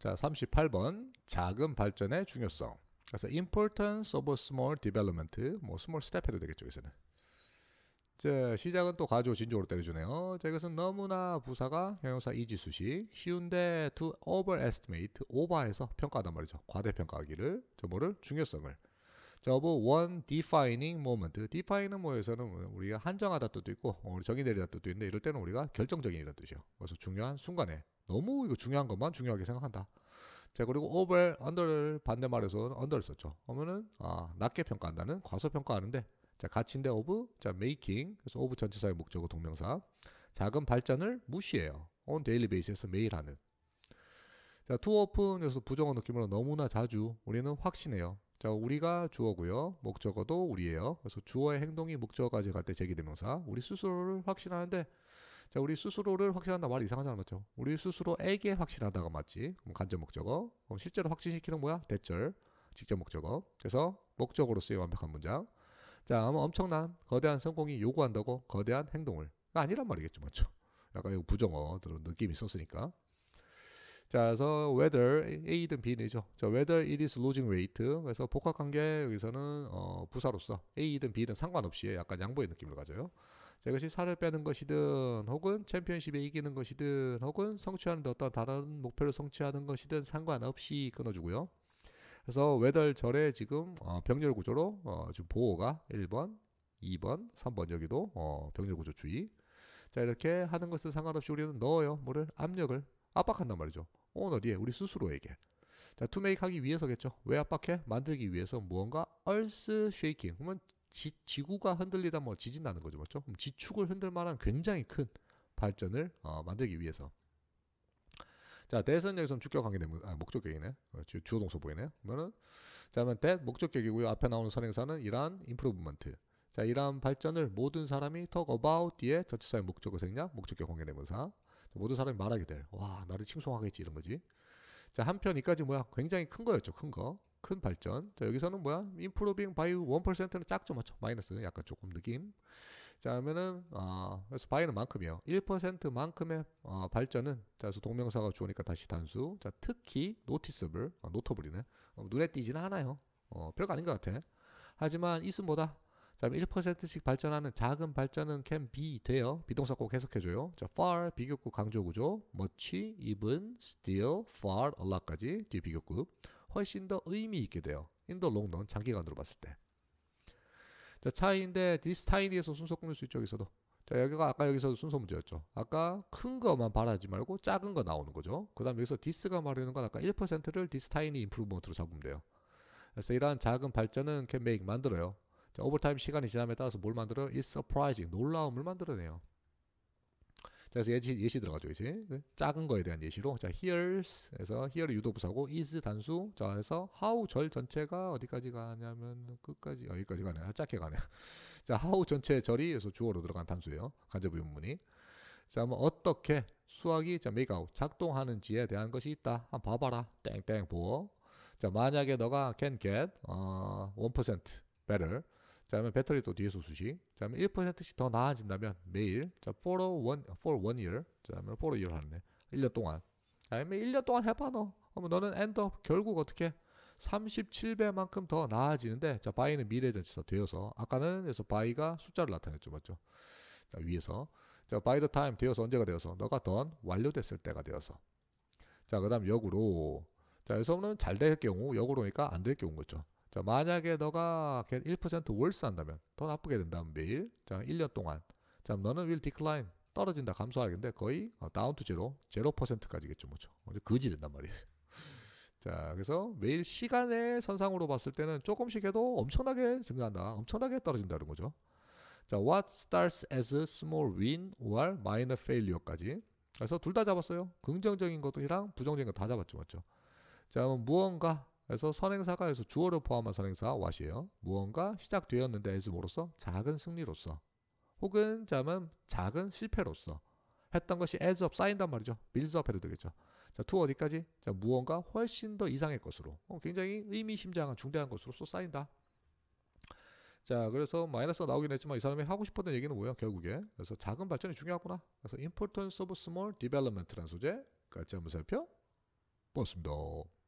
자, 38번 작은 발전의 중요성. 그래서 importance of a small development. 뭐 small step 해도 되겠죠, 여기서는. 자, 시작은 또 가조 진적으로 때려주네요. 자, 이것은 너무나 부사가 형용사 이지수시 쉬운데 to overestimate, 오버해서 평가하단 말이죠. 과대평가하기를, 저 뭐를 중요성을. 자, 뭐 one defining moment. define는 뭐에서는 우리가 한정하다 뜻도 있고 어, 정의 내리다 뜻도 있는데 이럴 때는 우리가 결정적인 이런 뜻이요. 그래서 중요한 순간에 너무 이거 중요한 것만 중요하게 생각한다. 자 그리고 over, under를 반대말에서 under를 썼죠. 그러면은 아 낮게 평가한다는 과소평가하는데 자 가치인데 of, 자 making 그래서 of 전체사의 목적어 동명사 작은 발전을 무시해요. on daily base에서 매일 하는 자 to often 그래서 부정어 느낌으로 너무나 자주 우리는 확신해요. 자, 우리가 주어고요. 목적어도 우리예요. 그래서 주어의 행동이 목적어까지 갈때 제기대명사. 우리 스스로를 확신하는데 자, 우리 스스로를 확신한다 말 이상하지 않맞죠 우리 스스로에게 확신하다가 맞지. 그럼 간접 목적어. 그럼 실제로 확신시키는 뭐야? 대절. 직접 목적어. 그래서 목적으로쓰의 완벽한 문장. 자, 아마 엄청난 거대한 성공이 요구한다고 거대한 행동을 아니란 말이겠죠, 맞죠? 약간 부정어 느낌이 있었으니까. 자, 그래서 whether A든 B는이죠. 자, whether it is losing weight. 그래서 복합 관계 여기서는 어, 부사로서 A든 B든 상관없이 약간 양보의 느낌을 가져요. 자, 이것이 살을 빼는 것이든 혹은 챔피언십에 이기는 것이든 혹은 성취하는 데 어떤 다른 목표를 성취하는 것이든 상관없이 끊어주고요. 그래서 whether 절에 지금 어, 병렬 구조로 어, 지금 보호가 1번, 2번, 3번 여기도 어, 병렬 구조 주의. 자, 이렇게 하는 것은 상관없이 우리는 넣어요. 뭐를 압력을 압박한단 말이죠. 어, 어디에? 우리 스스로에게. 자, to make 하기 위해서겠죠. 왜 압박해? 만들기 위해서 무언가 else shaking. 그러면 지, 지구가 흔들리다 뭐 지진 나는 거죠. 맞죠? 그럼 지축을 흔들 만한 굉장히 큰 발전을 어, 만들기 위해서. 자, 대선 여기서 주격 관계되면 아, 목적격이네. 어, 주어 동사 보이네요. 그러면은 자, 그러면 that 목적격이고요. 앞에 나오는 선행사는 이러한 improvement. 자, 이러한 발전을 모든 사람이 talk about 뒤에 저치사의 목적어 생략, 목적격 관계대명사. 모든 사람이 말하게 될. 와, 나를 칭송하겠지 이런 거지. 자, 한편 이까지 뭐야? 굉장히 큰 거였죠. 큰 거. 큰 발전. 자, 여기서는 뭐야? improving by 1%는 작죠, 맞죠. 마이너스. 약간 조금 느낌. 자, 하면은 어, 그래서 by는 만큼이요. 1%만큼의 어, 발전은 자, 그래서 동명사가 주어니까 다시 단수. 자, 특히 noticeable. 아, 어, notable이네. 어, 눈에 띄지는 않아요. 어, 별거 아닌 것 같아. 하지만 있음보다 자, 1%씩 발전하는 작은 발전은 can be 돼요. 비동사 꼭 해석해줘요. 자, far 비교급 강조구조, much, even, still, far, a lot까지 뒤에 비교급. 훨씬 더 의미 있게 돼요. in the long run 장기간으로 봤을 때. 자, 차이인데 this tiny에서 순서 꾸밀 수 있죠. 여기서도. 자, 여기가 아까 여기서 도 순서 문제였죠. 아까 큰 거만 바라지 말고 작은 거 나오는 거죠. 그 다음에 여기서 this가 말하는 건 아까 1%를 this tiny improvement로 잡으면 돼요. 그래서 이러한 작은 발전은 can make 만들어요. 자, 오버타임 시간이 지남에 따라서 뭘 만들어? It's surprising. 놀라움을 만들어내요. 자, 그래서 예시, 예시 들어가죠, 이제. 네? 작은 거에 대한 예시로. 자, here's, 에서 h e r e 유도 부사고, is 단수, 자, 해서 how 절 전체가 어디까지 가냐면, 끝까지, 아, 여기까지 가네. 짧게 아, 가네. 자, how 전체 절이, 그래서 주어로 들어간 단수예요. 간접의문문이. 자, 뭐, 어떻게 수학이, 자, make out, 작동하는지에 대한 것이 있다. 한번 봐봐라. 땡땡 보어. 자, 만약에 너가 can get, 어, 1% better. 자, 그러면 배터리도 뒤에서 수식. 자, 그러면 1%씩 더 나아진다면 매일 자, for one for one year. 자, 그러면 for year 하네. 1년 동안. 자, 아, 그러면 1년 동안 해봐 너. 그러면 너는 end up 결국 어떻게 37배만큼 더 나아지는데 자, 바이는 미래 전치사 되어서 아까는 그래서 바이가 숫자를 나타냈죠. 맞죠? 자, 위에서. 자, by the time 되어서 언제가 되어서 너가 던 완료됐을 때가 되어서. 자, 그다음 역으로 자, 여기서는 잘 될 경우 역으로니까 안 될 경우인 거죠. 자, 만약에 너가 1%월세한다면더 나쁘게 된다면 매일 자, 1년 동안 자, 너는 will decline 떨어진다 감소하겠는데 거의 다운 투 제로 0%까지겠죠, 뭐죠. 먼저 거지 된단 말이에요. 자, 그래서 매일 시간의 선상으로 봤을 때는 조금씩 해도 엄청나게 증가한다, 엄청나게 떨어진다는 거죠. 자, what starts as a small win or minor failure까지. 그래서 둘 다 잡았어요. 긍정적인 것도랑 부정적인 것다 잡았죠, 맞죠? 자, 무언가 그래서 선행사가에서 주어를 포함한 선행사 왓이에요. 무언가 시작되었는데 as로서 작은 승리로서 혹은 자면 작은 실패로서 했던 것이 as of 쌓인단 말이죠. builds up 해도 되겠죠. 자, to 어디까지? 자, 무언가 훨씬 더 이상의 것으로 어, 굉장히 의미심장한 중대한 것으로서 쌓인다. 자, 그래서 마이너스가 나오긴 했지만 이 사람이 하고 싶었던 얘기는 뭐예요? 결국에. 그래서 작은 발전이 중요하구나. 그래서 importance of small development라는 소재까지 한번 살펴보았습니다.